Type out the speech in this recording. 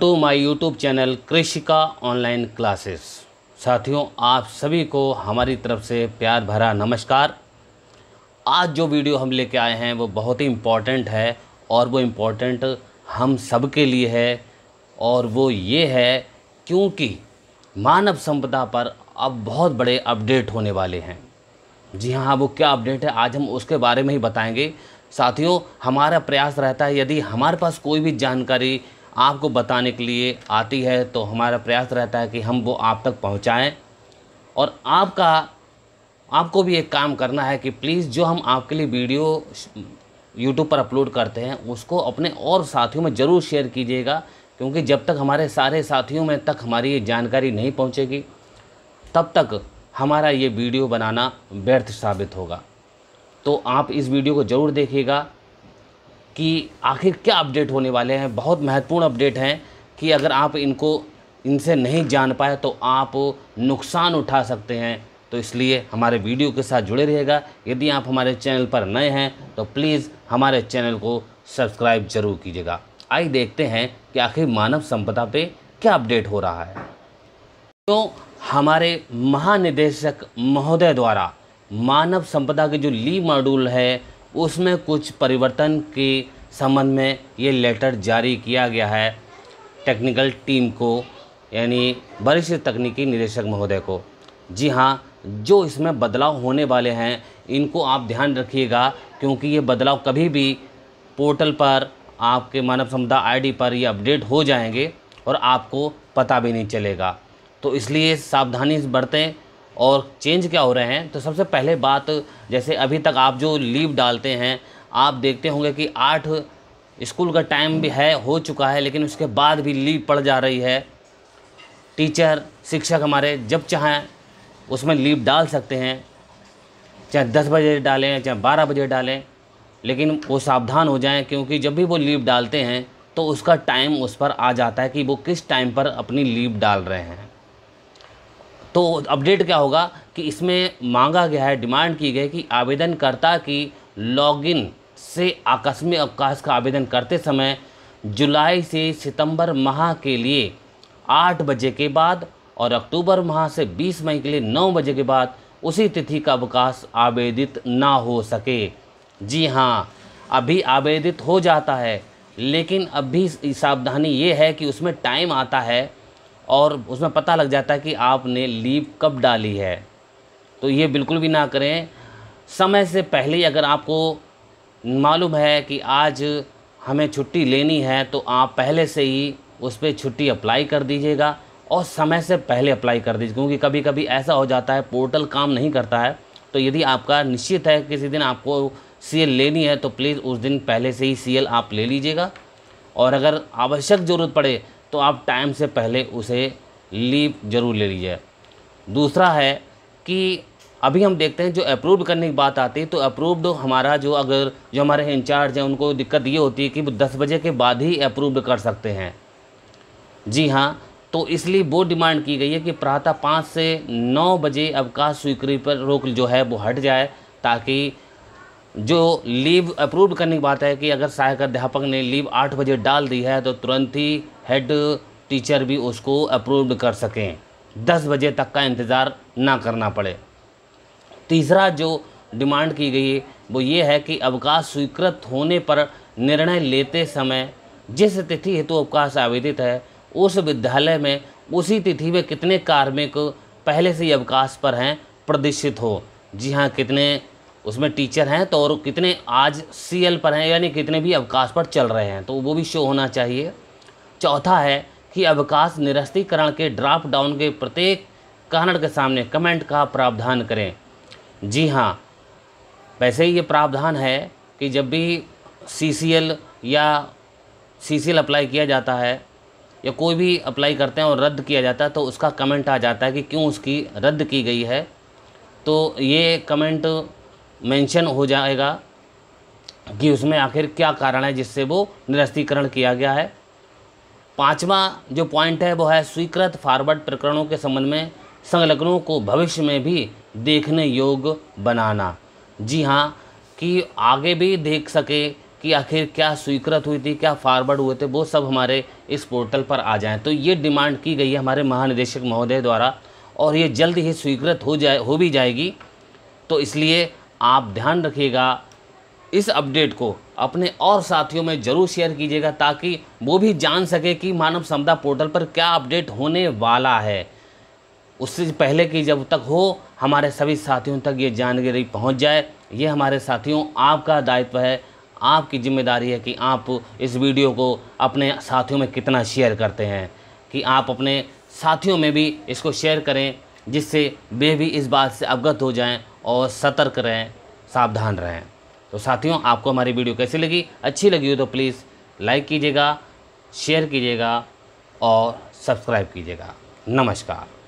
to my YouTube channel Krishika online classes साथियों आप सभी को हमारी तरफ से प्यार भरा नमस्कार आज जो वीडियो हम लेके आए हैं वो बहुत ही इम्पॉर्टेंट है और वो इम्पॉर्टेंट हम सब के लिए है और वो ये है क्योंकि मानव संपदा पर अब बहुत बड़े अपडेट होने वाले हैं जी हाँ, हाँ वो क्या अपडेट है आज हम उसके बारे में ही बताएंगे साथियों हमारा प्रयास रहता है यदि हमारे पास कोई भी जानकारी आपको बताने के लिए आती है तो हमारा प्रयास रहता है कि हम वो आप तक पहुंचाएं और आपका आपको भी एक काम करना है कि प्लीज़ जो हम आपके लिए वीडियो यूट्यूब पर अपलोड करते हैं उसको अपने और साथियों में ज़रूर शेयर कीजिएगा क्योंकि जब तक हमारे सारे साथियों में तक हमारी ये जानकारी नहीं पहुंचेगी तब तक हमारा ये वीडियो बनाना व्यर्थ साबित होगा तो आप इस वीडियो को ज़रूर देखिएगा कि आखिर क्या अपडेट होने वाले हैं बहुत महत्वपूर्ण अपडेट हैं कि अगर आप इनको इनसे नहीं जान पाए तो आप नुकसान उठा सकते हैं तो इसलिए हमारे वीडियो के साथ जुड़े रहेगा यदि आप हमारे चैनल पर नए हैं तो प्लीज़ हमारे चैनल को सब्सक्राइब जरूर कीजिएगा आइए देखते हैं कि आखिर मानव संपदा पे क्या अपडेट हो रहा है तो हमारे महानिदेशक महोदय द्वारा मानव संपदा के जो ली मॉड्यूल है उसमें कुछ परिवर्तन के संबंध में ये लेटर जारी किया गया है टेक्निकल टीम को यानी वरिष्ठ तकनीकी निदेशक महोदय को जी हाँ जो इसमें बदलाव होने वाले हैं इनको आप ध्यान रखिएगा क्योंकि ये बदलाव कभी भी पोर्टल पर आपके मानव समुदाय आईडी पर ये अपडेट हो जाएंगे और आपको पता भी नहीं चलेगा तो इसलिए सावधानी बरतें और चेंज क्या हो रहे हैं तो सबसे पहले बात जैसे अभी तक आप जो लीव डालते हैं आप देखते होंगे कि आठ स्कूल का टाइम भी है हो चुका है लेकिन उसके बाद भी लीव पड़ जा रही है टीचर शिक्षक हमारे जब चाहें उसमें लीव डाल सकते हैं चाहे दस बजे डालें चाहे बारह बजे डालें लेकिन वो सावधान हो जाएं क्योंकि जब भी वो लीव डालते हैं तो उसका टाइम उस पर आ जाता है कि वो किस टाइम पर अपनी लीव डाल रहे हैं तो अपडेट क्या होगा कि इसमें मांगा गया है डिमांड की गई कि आवेदनकर्ता की लॉगिन से आकस्मिक अवकाश का आवेदन करते समय जुलाई से सितंबर माह के लिए आठ बजे के बाद और अक्टूबर माह से बीस मई के लिए नौ बजे के बाद उसी तिथि का अवकाश आवेदित ना हो सके जी हाँ अभी आवेदित हो जाता है लेकिन अभी सावधानी ये है कि उसमें टाइम आता है और उसमें पता लग जाता है कि आपने लीव कब डाली है तो ये बिल्कुल भी ना करें समय से पहले ही अगर आपको मालूम है कि आज हमें छुट्टी लेनी है तो आप पहले से ही उस पर छुट्टी अप्लाई कर दीजिएगा और समय से पहले अप्लाई कर दीजिए क्योंकि कभी कभी ऐसा हो जाता है पोर्टल काम नहीं करता है तो यदि आपका निश्चित है किसी दिन आपको सीएल लेनी है तो प्लीज़ उस दिन पहले से ही सीएल आप ले लीजिएगा और अगर आवश्यक ज़रूरत पड़े तो आप टाइम से पहले उसे लीव जरूर ले लीजिए दूसरा है कि अभी हम देखते हैं जो अप्रूव करने की बात आती है तो अप्रूव्ड हमारा जो अगर जो हमारे इंचार्ज हैं उनको दिक्कत ये होती है कि वो दस बजे के बाद ही अप्रूव्ड कर सकते हैं जी हाँ तो इसलिए वो डिमांड की गई है कि प्रातः पाँच से नौ बजे अवकाश स्वीकृति पर रोक जो है वो हट जाए ताकि जो लीव अप्रूव्ड करने की बात है कि अगर सहायक अध्यापक ने लीव आठ बजे डाल दी है तो तुरंत ही हेड टीचर भी उसको अप्रूव्ड कर सकें दस बजे तक का इंतज़ार ना करना पड़े तीसरा जो डिमांड की गई है वो ये है कि अवकाश स्वीकृत होने पर निर्णय लेते समय जिस तिथि हेतु तो अवकाश आवेदित है उस विद्यालय में उसी तिथि में कितने कार्मिक पहले से ही अवकाश पर हैं प्रदर्शित हो जी हाँ कितने उसमें टीचर हैं तो और कितने आज सीएल पर हैं यानी कितने भी अवकाश पर चल रहे हैं तो वो भी शो होना चाहिए चौथा है कि अवकाश निरस्तीकरण के ड्राफ्ट डाउन के प्रत्येक कारण के सामने कमेंट का प्रावधान करें जी हाँ वैसे ही ये प्रावधान है कि जब भी सी या सी अप्लाई किया जाता है या कोई भी अप्लाई करते हैं और रद्द किया जाता है तो उसका कमेंट आ जाता है कि क्यों उसकी रद्द की गई है तो ये कमेंट मेंशन हो जाएगा कि उसमें आखिर क्या कारण है जिससे वो निरस्तीकरण किया गया है पांचवा जो पॉइंट है वो है स्वीकृत फॉरवर्ड प्रकरणों के संबंध में संलग्नों को भविष्य में भी देखने योग्य बनाना जी हाँ कि आगे भी देख सके कि आखिर क्या स्वीकृत हुई थी क्या फॉरवर्ड हुए थे वो सब हमारे इस पोर्टल पर आ जाएं तो ये डिमांड की गई है हमारे महानिदेशक महोदय द्वारा और ये जल्द ही स्वीकृत हो जाए हो भी जाएगी तो इसलिए आप ध्यान रखिएगा इस अपडेट को अपने और साथियों में ज़रूर शेयर कीजिएगा ताकि वो भी जान सके कि मानव समता पोर्टल पर क्या अपडेट होने वाला है उससे पहले कि जब तक हो हमारे सभी साथियों तक ये जानकारी पहुंच जाए ये हमारे साथियों आपका दायित्व है आपकी जिम्मेदारी है कि आप इस वीडियो को अपने साथियों में कितना शेयर करते हैं कि आप अपने साथियों में भी इसको शेयर करें जिससे वे भी इस बात से अवगत हो जाएं और सतर्क रहें सावधान रहें तो साथियों आपको हमारी वीडियो कैसी लगी अच्छी लगी हो तो प्लीज़ लाइक कीजिएगा शेयर कीजिएगा और सब्सक्राइब कीजिएगा नमस्कार